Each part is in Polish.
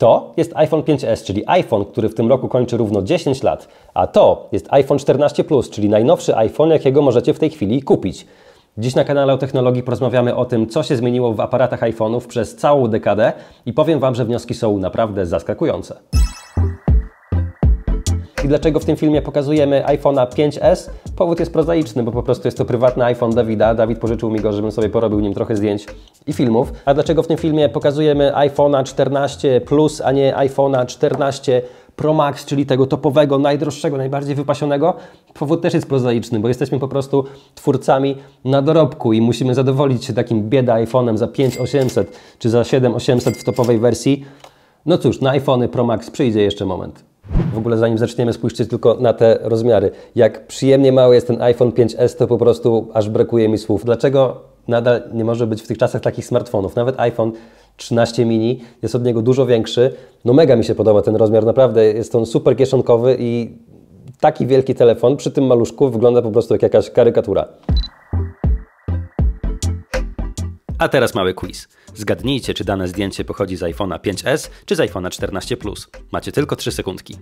To jest iPhone 5S, czyli iPhone, który w tym roku kończy równo 10 lat, a to jest iPhone 14 Plus, czyli najnowszy iPhone, jakiego możecie w tej chwili kupić. Dziś na kanale o technologii porozmawiamy o tym, co się zmieniło w aparatach iPhone'ów przez całą dekadę i powiem Wam, że wnioski są naprawdę zaskakujące. I dlaczego w tym filmie pokazujemy iPhone'a 5S? Powód jest prozaiczny, bo po prostu jest to prywatny iPhone Dawida. Dawid pożyczył mi go, żebym sobie porobił nim trochę zdjęć i filmów. A dlaczego w tym filmie pokazujemy iPhone'a 14 Plus, a nie iPhone'a 14 Pro Max, czyli tego topowego, najdroższego, najbardziej wypasionego, powód też jest prozaiczny, bo jesteśmy po prostu twórcami na dorobku i musimy zadowolić się takim bieda iPhone'em za 5800 czy za 7800 w topowej wersji. No cóż, na iPhony Pro Max przyjdzie jeszcze moment. W ogóle zanim zaczniemy, spójrzcie tylko na te rozmiary. Jak przyjemnie mały jest ten iPhone 5S, to po prostu aż brakuje mi słów. Dlaczego nadal nie może być w tych czasach takich smartfonów? Nawet iPhone 13 mini jest od niego dużo większy. No mega mi się podoba ten rozmiar, naprawdę jest on super kieszonkowy i taki wielki telefon przy tym maluszku wygląda po prostu jak jakaś karykatura. A teraz mały quiz. Zgadnijcie, czy dane zdjęcie pochodzi z iPhone'a 5S czy z iPhone'a 14 Plus. Macie tylko 3 sekundki.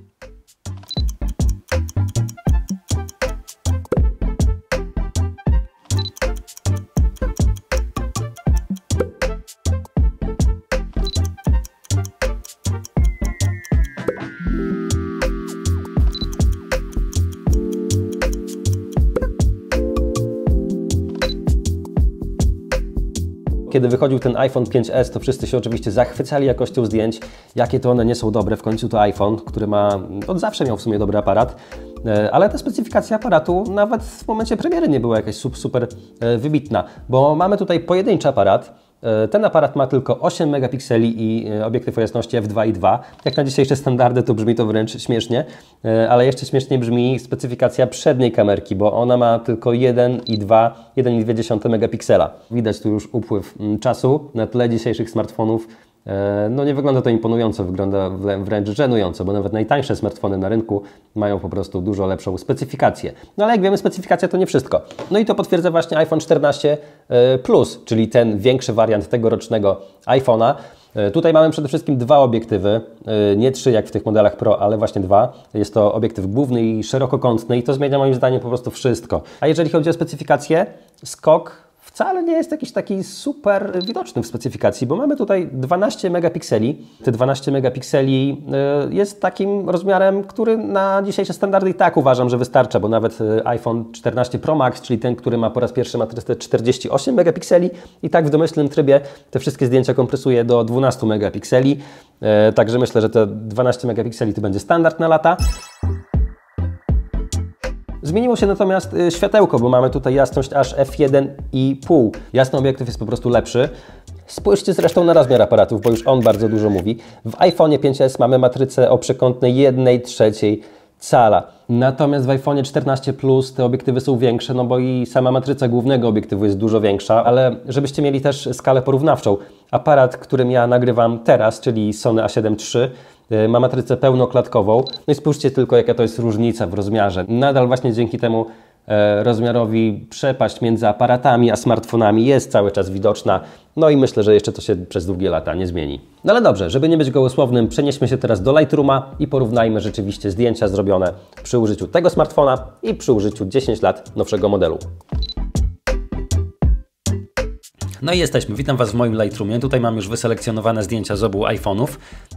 kiedy wychodził ten iPhone 5S, to wszyscy się oczywiście zachwycali jakością zdjęć, jakie to one nie są dobre. W końcu to iPhone, który ma, no, od zawsze miał w sumie dobry aparat, e, ale ta specyfikacja aparatu nawet w momencie premiery nie była jakaś super e, wybitna, bo mamy tutaj pojedynczy aparat, E, ten aparat ma tylko 8 megapikseli i e, obiektyw o jasności f2.2. Jak na dzisiejsze standardy to brzmi to wręcz śmiesznie, e, ale jeszcze śmieszniej brzmi specyfikacja przedniej kamerki, bo ona ma tylko 1,2, 1,2 megapiksela. Widać tu już upływ mm, czasu na tle dzisiejszych smartfonów E, no nie wygląda to imponująco, wygląda wręcz żenująco, bo nawet najtańsze smartfony na rynku mają po prostu dużo lepszą specyfikację. No ale jak wiemy, specyfikacja to nie wszystko. No i to potwierdza właśnie iPhone 14 e, Plus, czyli ten większy wariant tegorocznego iPhone'a. E, tutaj mamy przede wszystkim dwa obiektywy, nie trzy jak w tych modelach Pro, ale właśnie dwa. Jest to obiektyw główny i szerokokątny i to zmienia moim zdaniem po prostu wszystko. A jeżeli chodzi o specyfikację, skok wcale nie jest jakiś taki super widoczny w specyfikacji, bo mamy tutaj 12 megapikseli. Te 12 megapikseli e, jest takim rozmiarem, który na dzisiejsze standardy i tak uważam, że wystarcza, bo nawet e, iPhone 14 Pro Max, czyli ten, który ma po raz pierwszy matrycę 48 megapikseli i tak w domyślnym trybie te wszystkie zdjęcia kompresuje do 12 megapikseli. E, także myślę, że te 12 megapikseli to będzie standard na lata. Zmieniło się natomiast y, światełko, bo mamy tutaj jasność aż f1,5. Jasny obiektyw jest po prostu lepszy. Spójrzcie zresztą na rozmiar aparatów, bo już on bardzo dużo mówi. W iPhone 5S mamy matrycę o przekątnej 1 trzeciej cala. Natomiast w iPhone 14 Plus te obiektywy są większe, no bo i sama matryca głównego obiektywu jest dużo większa, ale żebyście mieli też skalę porównawczą. Aparat, którym ja nagrywam teraz, czyli Sony A7 III, Y, ma matrycę pełnoklatkową. No i spójrzcie tylko, jaka to jest różnica w rozmiarze. Nadal właśnie dzięki temu e, rozmiarowi przepaść między aparatami a smartfonami jest cały czas widoczna. No i myślę, że jeszcze to się przez długie lata nie zmieni. No ale dobrze, żeby nie być gołosłownym, przenieśmy się teraz do Lightrooma i porównajmy rzeczywiście zdjęcia zrobione przy użyciu tego smartfona i przy użyciu 10 lat nowszego modelu. No i jesteśmy. Witam Was w moim Lightroomie. Tutaj mam już wyselekcjonowane zdjęcia z obu iPhone'ów.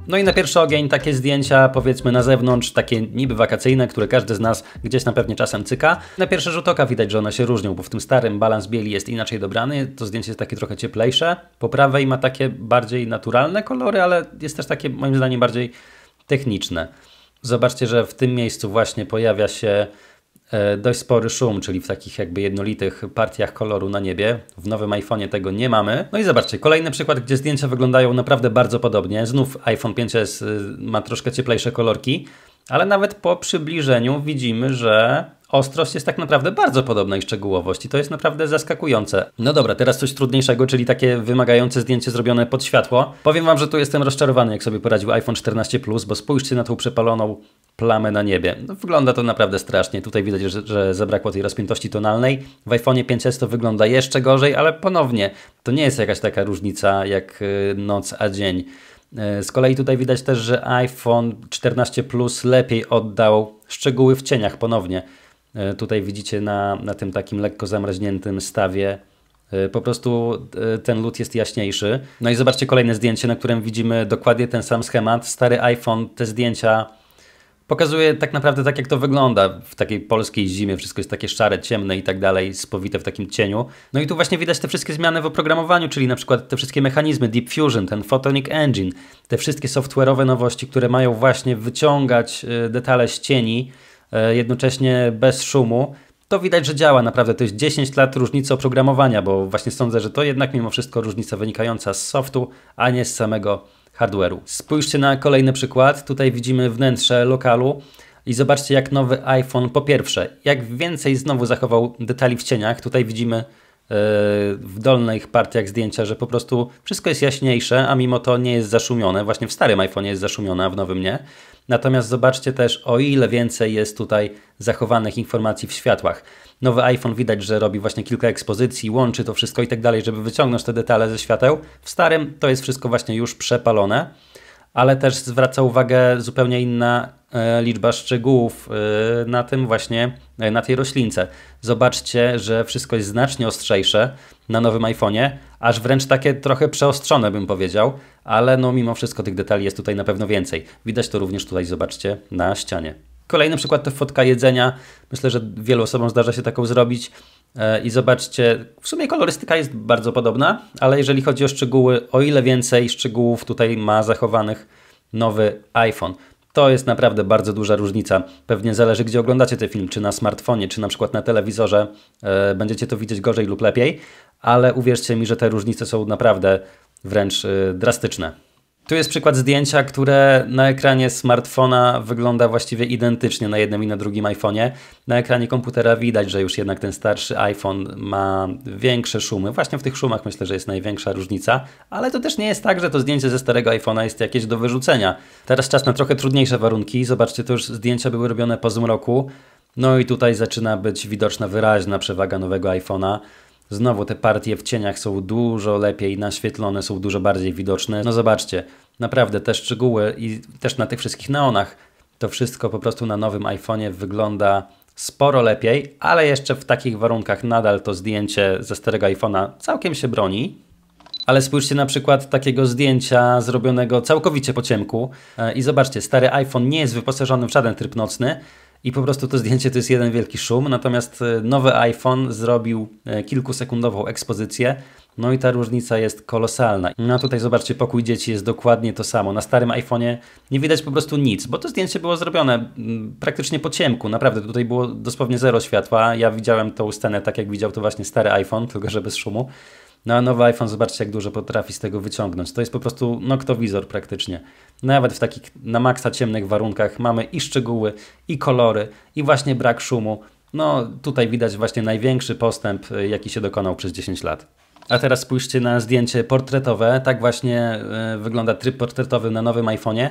No i na pierwszy ogień takie zdjęcia, powiedzmy na zewnątrz, takie niby wakacyjne, które każdy z nas gdzieś na pewnie czasem cyka. Na pierwszy rzut oka widać, że one się różnią, bo w tym starym balans bieli jest inaczej dobrany. To zdjęcie jest takie trochę cieplejsze. Po prawej ma takie bardziej naturalne kolory, ale jest też takie moim zdaniem bardziej techniczne. Zobaczcie, że w tym miejscu właśnie pojawia się E, dość spory szum, czyli w takich jakby jednolitych partiach koloru na niebie. W nowym iPhone'ie tego nie mamy. No i zobaczcie, kolejny przykład, gdzie zdjęcia wyglądają naprawdę bardzo podobnie. Znów iPhone 5S y, ma troszkę cieplejsze kolorki, ale nawet po przybliżeniu widzimy, że ostrość jest tak naprawdę bardzo podobna i szczegółowość i to jest naprawdę zaskakujące. No dobra, teraz coś trudniejszego, czyli takie wymagające zdjęcie zrobione pod światło. Powiem wam, że tu jestem rozczarowany, jak sobie poradził iPhone 14 Plus, bo spójrzcie na tą przepaloną plamę na niebie. No, wygląda to naprawdę strasznie. Tutaj widać, że, że zabrakło tej rozpiętości tonalnej. W iPhone'ie 5S to wygląda jeszcze gorzej, ale ponownie to nie jest jakaś taka różnica jak y, noc a dzień. Y, z kolei tutaj widać też, że iPhone 14 Plus lepiej oddał szczegóły w cieniach ponownie. E, tutaj widzicie na, na tym takim lekko zamraźniętym stawie e, po prostu e, ten lód jest jaśniejszy. No i zobaczcie kolejne zdjęcie, na którym widzimy dokładnie ten sam schemat. Stary iPhone, te zdjęcia pokazuje tak naprawdę tak, jak to wygląda w takiej polskiej zimie. Wszystko jest takie szare, ciemne i tak dalej, spowite w takim cieniu. No i tu właśnie widać te wszystkie zmiany w oprogramowaniu, czyli na przykład te wszystkie mechanizmy, Deep Fusion, ten Photonic Engine, te wszystkie software'owe nowości, które mają właśnie wyciągać detale z cieni, E, jednocześnie bez szumu, to widać, że działa naprawdę. To jest 10 lat różnicy oprogramowania, bo właśnie sądzę, że to jednak mimo wszystko różnica wynikająca z softu, a nie z samego hardware'u. Spójrzcie na kolejny przykład. Tutaj widzimy wnętrze lokalu i zobaczcie, jak nowy iPhone po pierwsze, jak więcej znowu zachował detali w cieniach. Tutaj widzimy e, w dolnych partiach zdjęcia, że po prostu wszystko jest jaśniejsze, a mimo to nie jest zaszumione. Właśnie w starym iPhone jest zaszumione, a w nowym nie. Natomiast zobaczcie też, o ile więcej jest tutaj zachowanych informacji w światłach. Nowy iPhone widać, że robi właśnie kilka ekspozycji, łączy to wszystko i tak dalej, żeby wyciągnąć te detale ze świateł. W starym to jest wszystko właśnie już przepalone, ale też zwraca uwagę zupełnie inna e, liczba szczegółów e, na tym właśnie, e, na tej roślince. Zobaczcie, że wszystko jest znacznie ostrzejsze na nowym iPhone'ie, aż wręcz takie trochę przeostrzone bym powiedział, ale no mimo wszystko tych detali jest tutaj na pewno więcej. Widać to również tutaj, zobaczcie, na ścianie. Kolejny przykład to fotka jedzenia. Myślę, że wielu osobom zdarza się taką zrobić. E, I zobaczcie, w sumie kolorystyka jest bardzo podobna, ale jeżeli chodzi o szczegóły, o ile więcej szczegółów tutaj ma zachowanych nowy iPhone. To jest naprawdę bardzo duża różnica. Pewnie zależy, gdzie oglądacie ten film, czy na smartfonie, czy na przykład na telewizorze. E, będziecie to widzieć gorzej lub lepiej, ale uwierzcie mi, że te różnice są naprawdę wręcz y, drastyczne. Tu jest przykład zdjęcia, które na ekranie smartfona wygląda właściwie identycznie na jednym i na drugim iPhone'ie. Na ekranie komputera widać, że już jednak ten starszy iPhone ma większe szumy. Właśnie w tych szumach myślę, że jest największa różnica, ale to też nie jest tak, że to zdjęcie ze starego iPhone'a jest jakieś do wyrzucenia. Teraz czas na trochę trudniejsze warunki. Zobaczcie, to już zdjęcia były robione po zmroku. No i tutaj zaczyna być widoczna wyraźna przewaga nowego iPhone'a. Znowu te partie w cieniach są dużo lepiej naświetlone, są dużo bardziej widoczne. No zobaczcie, naprawdę te szczegóły i też na tych wszystkich neonach to wszystko po prostu na nowym iPhone'ie wygląda sporo lepiej, ale jeszcze w takich warunkach nadal to zdjęcie ze starego iPhone'a całkiem się broni. Ale spójrzcie na przykład takiego zdjęcia zrobionego całkowicie po ciemku e, i zobaczcie, stary iPhone nie jest wyposażony w żaden tryb nocny, i po prostu to zdjęcie to jest jeden wielki szum. Natomiast e, nowy iPhone zrobił e, kilkusekundową ekspozycję, no i ta różnica jest kolosalna. No tutaj zobaczcie, pokój dzieci jest dokładnie to samo. Na starym iPhone'ie nie widać po prostu nic, bo to zdjęcie było zrobione praktycznie po ciemku. Naprawdę, tutaj było dosłownie zero światła. Ja widziałem tą scenę tak, jak widział to właśnie stary iPhone, tylko że bez szumu. No a nowy iPhone, zobaczcie, jak dużo potrafi z tego wyciągnąć. To jest po prostu noktowizor praktycznie. Nawet w takich na maksa ciemnych warunkach mamy i szczegóły, i kolory, i właśnie brak szumu. No tutaj widać właśnie największy postęp, y, jaki się dokonał przez 10 lat. A teraz spójrzcie na zdjęcie portretowe. Tak właśnie y, wygląda tryb portretowy na nowym iPhone'ie.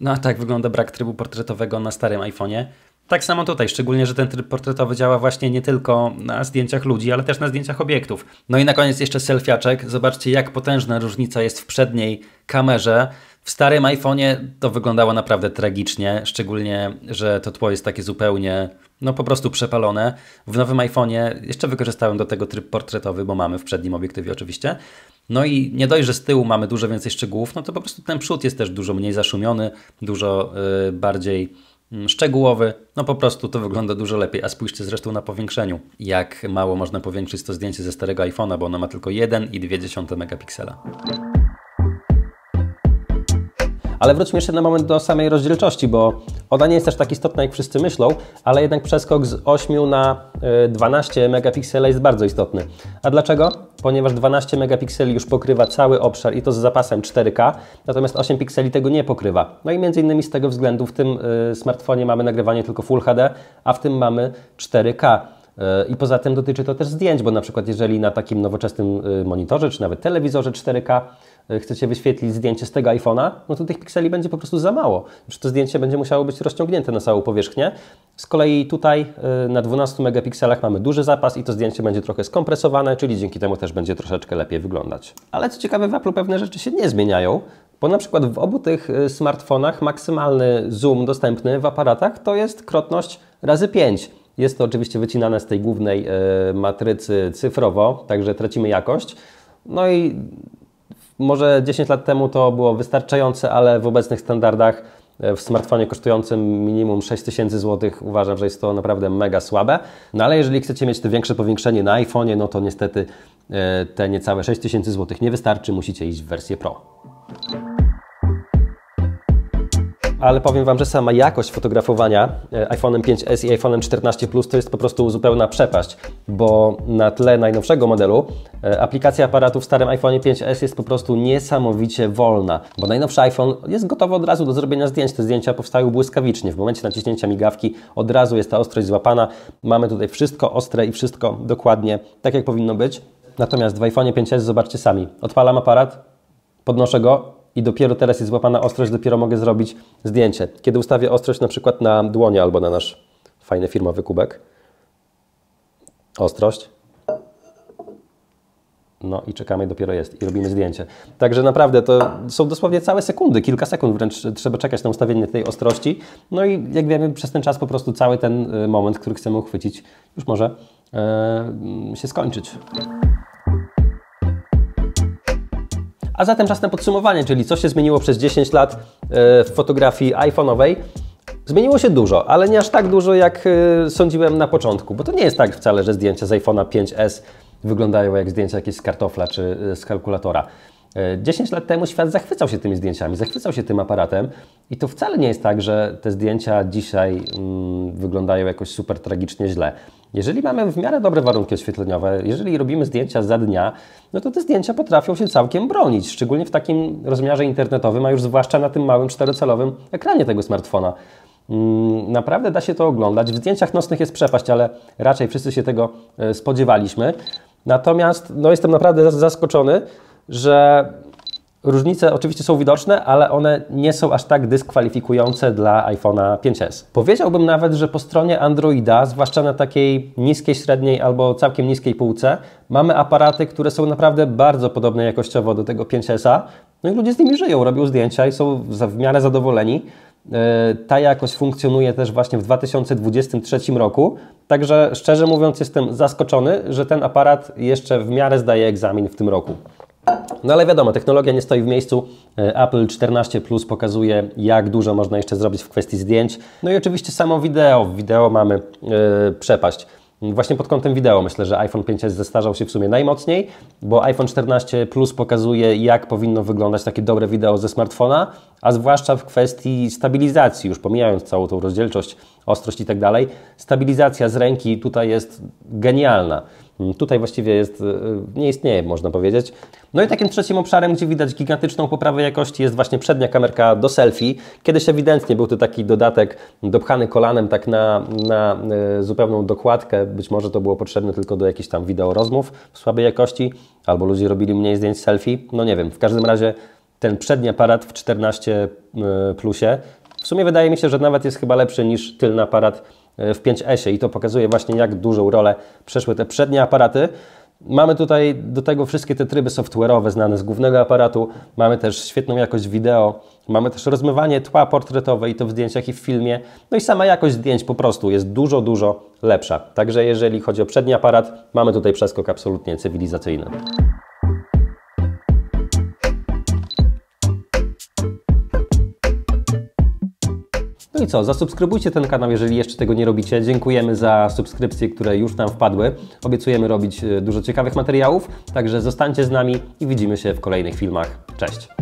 No a tak wygląda brak trybu portretowego na starym iPhone'ie. Tak samo tutaj, szczególnie, że ten tryb portretowy działa właśnie nie tylko na zdjęciach ludzi, ale też na zdjęciach obiektów. No i na koniec jeszcze selfiaczek. Zobaczcie, jak potężna różnica jest w przedniej kamerze. W starym iPhone'ie to wyglądało naprawdę tragicznie, szczególnie, że to tło jest takie zupełnie, no po prostu przepalone. W nowym iPhone'ie jeszcze wykorzystałem do tego tryb portretowy, bo mamy w przednim obiektywie oczywiście. No i nie dość, że z tyłu mamy dużo więcej szczegółów, no to po prostu ten przód jest też dużo mniej zaszumiony, dużo yy, bardziej Mm, szczegółowy, no po prostu to wygląda dużo lepiej. A spójrzcie zresztą na powiększeniu, jak mało można powiększyć to zdjęcie ze starego iPhone'a, bo ono ma tylko 1,2 megapiksela. Ale wróćmy jeszcze na moment do samej rozdzielczości, bo ona nie jest też tak istotna, jak wszyscy myślą, ale jednak przeskok z 8 na 12 y, megapiksela jest bardzo istotny. A dlaczego? Ponieważ 12 megapikseli już pokrywa cały obszar i to z zapasem 4K, natomiast 8 pikseli tego nie pokrywa. No i między innymi z tego względu w tym y, smartfonie mamy nagrywanie tylko Full HD, a w tym mamy 4K. E, I poza tym dotyczy to też zdjęć, bo na przykład jeżeli na takim nowoczesnym e, monitorze, czy nawet telewizorze 4K e, chcecie wyświetlić zdjęcie z tego iPhone'a, no to tych pikseli będzie po prostu za mało. Już to zdjęcie będzie musiało być rozciągnięte na całą powierzchnię. Z kolei tutaj na 12 megapikselach mamy duży zapas i to zdjęcie będzie trochę skompresowane, czyli dzięki temu też będzie troszeczkę lepiej wyglądać. Ale co ciekawe w Apple pewne rzeczy się nie zmieniają, bo na przykład w obu tych smartfonach maksymalny zoom dostępny w aparatach to jest krotność razy 5. Jest to oczywiście wycinane z tej głównej e, matrycy cyfrowo, także tracimy jakość. No i może 10 lat temu to było wystarczające, ale w obecnych standardach e, w smartfonie kosztującym minimum 6000 zł uważam, że jest to naprawdę mega słabe. No ale jeżeli chcecie mieć te większe powiększenie na iPhone'ie, no to niestety e, te niecałe 6000 zł nie wystarczy, musicie iść w wersję Pro ale powiem Wam, że sama jakość fotografowania e, iPhone'em 5S i iPhone'em 14 Plus to jest po prostu zupełna przepaść, bo na tle najnowszego modelu e, aplikacja aparatu w starym iPhone'ie 5S jest po prostu niesamowicie wolna, bo najnowszy iPhone jest gotowy od razu do zrobienia zdjęć. Te zdjęcia powstają błyskawicznie. W momencie naciśnięcia migawki od razu jest ta ostrość złapana. Mamy tutaj wszystko ostre i wszystko dokładnie tak, jak powinno być. Natomiast w iPhone'ie 5S zobaczcie sami. Odpalam aparat, podnoszę go i dopiero teraz jest złapana ostrość, dopiero mogę zrobić zdjęcie. Kiedy ustawię ostrość na przykład na dłonie albo na nasz fajny firmowy kubek, ostrość, no i czekamy, dopiero jest i robimy zdjęcie. Także naprawdę to są dosłownie całe sekundy, kilka sekund wręcz trzeba czekać na ustawienie tej ostrości. No i jak wiemy, przez ten czas po prostu cały ten y, moment, który chcemy uchwycić, już może y, się skończyć. A zatem czas na podsumowanie, czyli co się zmieniło przez 10 lat e, w fotografii iPhone'owej. Zmieniło się dużo, ale nie aż tak dużo, jak e, sądziłem na początku, bo to nie jest tak wcale, że zdjęcia z iPhone'a 5S wyglądają jak zdjęcia jakieś z kartofla czy e, z kalkulatora. 10 e, lat temu świat zachwycał się tymi zdjęciami, zachwycał się tym aparatem i to wcale nie jest tak, że te zdjęcia dzisiaj mm, wyglądają jakoś super tragicznie źle. Jeżeli mamy w miarę dobre warunki oświetleniowe, jeżeli robimy zdjęcia za dnia, no to te zdjęcia potrafią się całkiem bronić, szczególnie w takim rozmiarze internetowym, a już zwłaszcza na tym małym czterocalowym ekranie tego smartfona. Mm, naprawdę da się to oglądać. W zdjęciach nocnych jest przepaść, ale raczej wszyscy się tego e, spodziewaliśmy. Natomiast no, jestem naprawdę zaskoczony, że Różnice oczywiście są widoczne, ale one nie są aż tak dyskwalifikujące dla iPhone'a 5S. Powiedziałbym nawet, że po stronie Androida, zwłaszcza na takiej niskiej, średniej albo całkiem niskiej półce, mamy aparaty, które są naprawdę bardzo podobne jakościowo do tego 5 sa No i ludzie z nimi żyją, robią zdjęcia i są w miarę zadowoleni. E, ta jakość funkcjonuje też właśnie w 2023 roku, także szczerze mówiąc jestem zaskoczony, że ten aparat jeszcze w miarę zdaje egzamin w tym roku. No ale wiadomo, technologia nie stoi w miejscu. E, Apple 14 Plus pokazuje, jak dużo można jeszcze zrobić w kwestii zdjęć. No i oczywiście samo wideo. W wideo mamy yy, przepaść. Właśnie pod kątem wideo myślę, że iPhone 5S zestarzał się w sumie najmocniej, bo iPhone 14 Plus pokazuje, jak powinno wyglądać takie dobre wideo ze smartfona, a zwłaszcza w kwestii stabilizacji, już pomijając całą tą rozdzielczość ostrość i tak dalej. Stabilizacja z ręki tutaj jest genialna. Tutaj właściwie jest, e, nie istnieje, można powiedzieć. No i takim trzecim obszarem, gdzie widać gigantyczną poprawę jakości, jest właśnie przednia kamerka do selfie. Kiedyś ewidentnie był to taki dodatek dopchany kolanem tak na, na e, zupełną dokładkę. Być może to było potrzebne tylko do jakichś tam wideo rozmów w słabej jakości, albo ludzie robili mniej zdjęć selfie. No nie wiem, w każdym razie ten przedni aparat w 14 e, plusie w sumie wydaje mi się, że nawet jest chyba lepszy niż tylny aparat e, w 5S-ie i to pokazuje właśnie jak dużą rolę przeszły te przednie aparaty. Mamy tutaj do tego wszystkie te tryby software'owe znane z głównego aparatu, mamy też świetną jakość wideo, mamy też rozmywanie tła portretowe i to w zdjęciach i w filmie, no i sama jakość zdjęć po prostu jest dużo, dużo lepsza. Także jeżeli chodzi o przedni aparat, mamy tutaj przeskok absolutnie cywilizacyjny. i co? Zasubskrybujcie ten kanał, jeżeli jeszcze tego nie robicie. Dziękujemy za subskrypcje, które już nam wpadły. Obiecujemy robić e, dużo ciekawych materiałów, także zostańcie z nami i widzimy się w kolejnych filmach. Cześć!